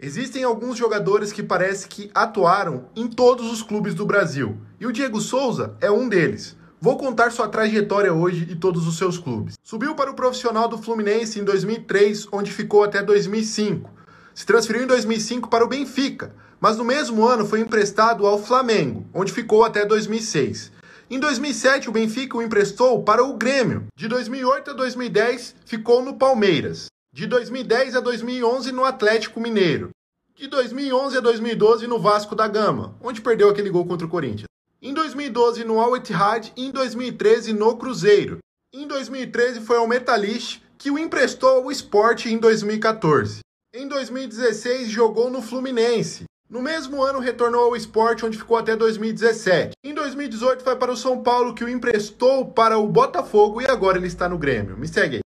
Existem alguns jogadores que parece que atuaram em todos os clubes do Brasil, e o Diego Souza é um deles. Vou contar sua trajetória hoje e todos os seus clubes. Subiu para o profissional do Fluminense em 2003, onde ficou até 2005. Se transferiu em 2005 para o Benfica, mas no mesmo ano foi emprestado ao Flamengo, onde ficou até 2006. Em 2007, o Benfica o emprestou para o Grêmio. De 2008 a 2010, ficou no Palmeiras. De 2010 a 2011 no Atlético Mineiro. De 2011 a 2012 no Vasco da Gama, onde perdeu aquele gol contra o Corinthians. Em 2012 no Al Ittihad e em 2013 no Cruzeiro. Em 2013 foi ao Metalist que o emprestou ao esporte em 2014. Em 2016 jogou no Fluminense. No mesmo ano retornou ao esporte, onde ficou até 2017. Em 2018 foi para o São Paulo, que o emprestou para o Botafogo e agora ele está no Grêmio. Me segue aí.